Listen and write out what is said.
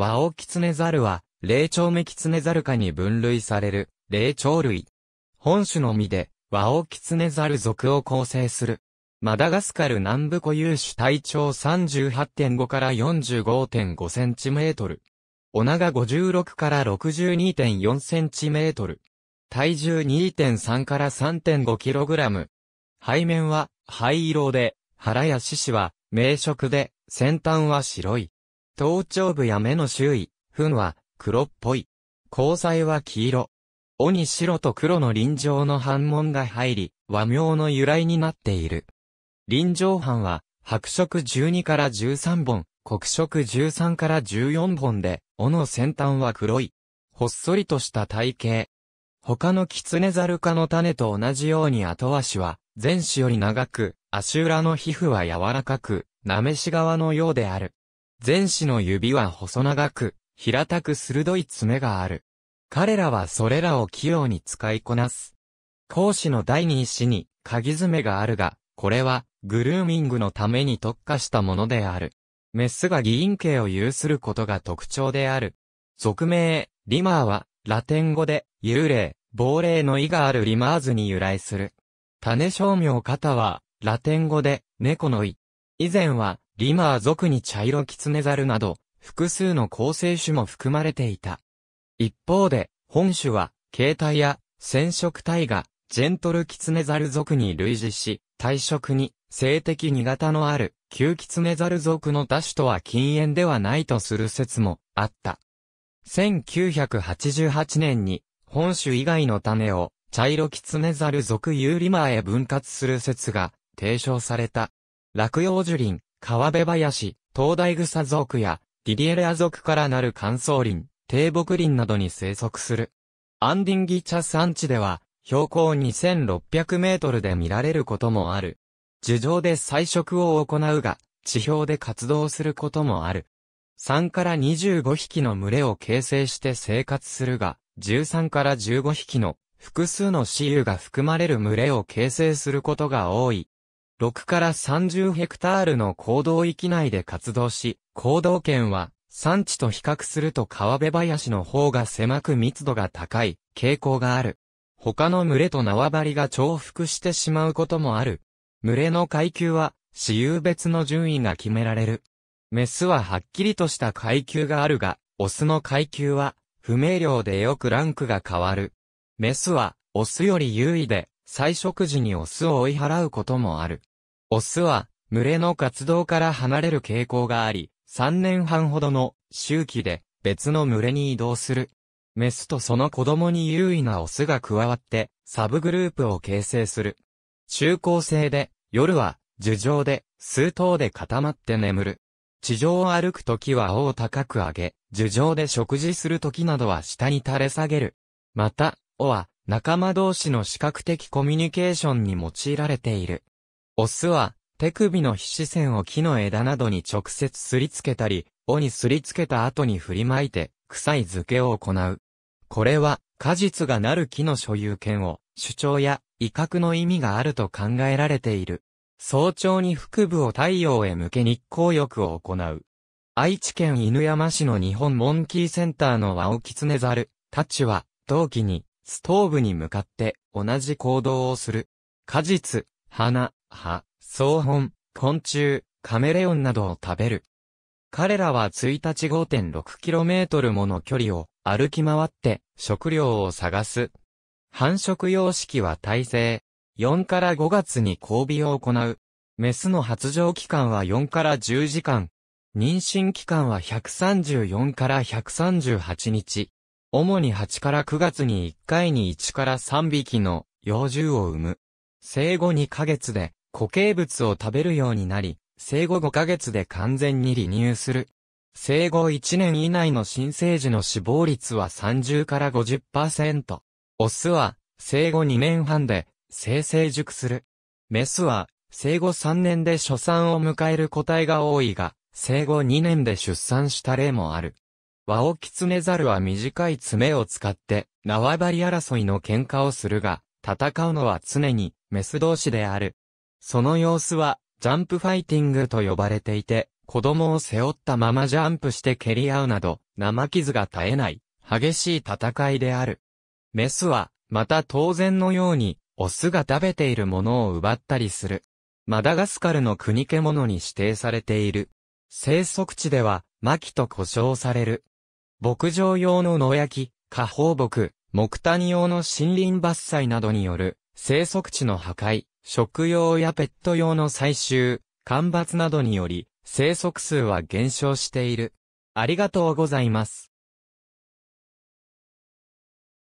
ワオキツネザルは、霊長目キツネザル科に分類される、霊長類。本種のみで、ワオキツネザル属を構成する。マダガスカル南部固有種体長38.5から45.5センチメートル。お長56から62.4センチメートル。体重2.3から3.5キログラム。背面は灰色で、腹や獅子は明色で、先端は白い。頭頂部や目の周囲、糞は黒っぽい。交際は黄色。尾に白と黒の臨場の反紋が入り、和名の由来になっている。臨場版は、白色12から13本、黒色13から14本で、尾の先端は黒い。ほっそりとした体型。他のキツネザル科の種と同じように後足は、前肢より長く、足裏の皮膚は柔らかく、なめし側のようである。前肢の指は細長く、平たく鋭い爪がある。彼らはそれらを器用に使いこなす。講師の第二肢に、鍵爪があるが、これは、グルーミングのために特化したものである。メスが議員形を有することが特徴である。俗名、リマーは、ラテン語で、幽霊、亡霊の意があるリマーズに由来する。種商名型は、ラテン語で、猫の意。以前は、リマー族に茶色キツネザルなど、複数の構成種も含まれていた。一方で、本種は、形態や、染色体が、ジェントルキツネザル族に類似し、体色に、性的苦型のある、旧キツネザル族の多種とは禁煙ではないとする説も、あった。1988年に、本種以外の種を、茶色キツネザル族ユーリマーへ分割する説が提唱された。落葉樹林、川辺林、東大草族や、ディリエレア族からなる乾燥林、低木林などに生息する。アンディンギ茶産山地では、標高2600メートルで見られることもある。樹上で採食を行うが、地表で活動することもある。3から25匹の群れを形成して生活するが、13から15匹の複数の雌雄が含まれる群れを形成することが多い。6から30ヘクタールの行動域内で活動し、行動圏は産地と比較すると川辺林の方が狭く密度が高い傾向がある。他の群れと縄張りが重複してしまうこともある。群れの階級は、私有別の順位が決められる。メスははっきりとした階級があるが、オスの階級は、不明瞭でよくランクが変わる。メスは、オスより優位で、採食時にオスを追い払うこともある。オスは、群れの活動から離れる傾向があり、3年半ほどの周期で別の群れに移動する。メスとその子供に優位なオスが加わって、サブグループを形成する。中高生で、夜は、樹上で、数頭で固まって眠る。地上を歩くときは尾を高く上げ、樹上で食事するときなどは下に垂れ下げる。また、尾は、仲間同士の視覚的コミュニケーションに用いられている。オスは、手首の皮脂腺を木の枝などに直接すりつけたり、尾にすりつけた後に振りまいて、臭い漬けを行う。これは、果実がなる木の所有権を、主張や、威嚇の意味があると考えられている。早朝に腹部を太陽へ向け日光浴を行う。愛知県犬山市の日本モンキーセンターのオキツネザルたちは、同期に、ストーブに向かって同じ行動をする。果実、花、葉、草本、昆虫、カメレオンなどを食べる。彼らは1日 5.6km もの距離を歩き回って食料を探す。繁殖様式は耐性。4から5月に交尾を行う。メスの発情期間は4から10時間。妊娠期間は134から138日。主に8から9月に1回に1から3匹の幼獣を産む。生後2ヶ月で固形物を食べるようになり、生後5ヶ月で完全に離乳する。生後1年以内の新生児の死亡率は30から50%。オスは生後2年半で生成熟する。メスは生後3年で初産を迎える個体が多いが、生後2年で出産した例もある。ワオキツネザルは短い爪を使って縄張り争いの喧嘩をするが、戦うのは常にメス同士である。その様子は、ジャンプファイティングと呼ばれていて、子供を背負ったままジャンプして蹴り合うなど、生傷が絶えない、激しい戦いである。メスは、また当然のように、オスが食べているものを奪ったりする。マダガスカルの国獣に指定されている。生息地では、薪と呼称される。牧場用の野焼き、下放牧、木谷用の森林伐採などによる、生息地の破壊、食用やペット用の採集、干ばつなどにより、生息数は減少している。ありがとうございます。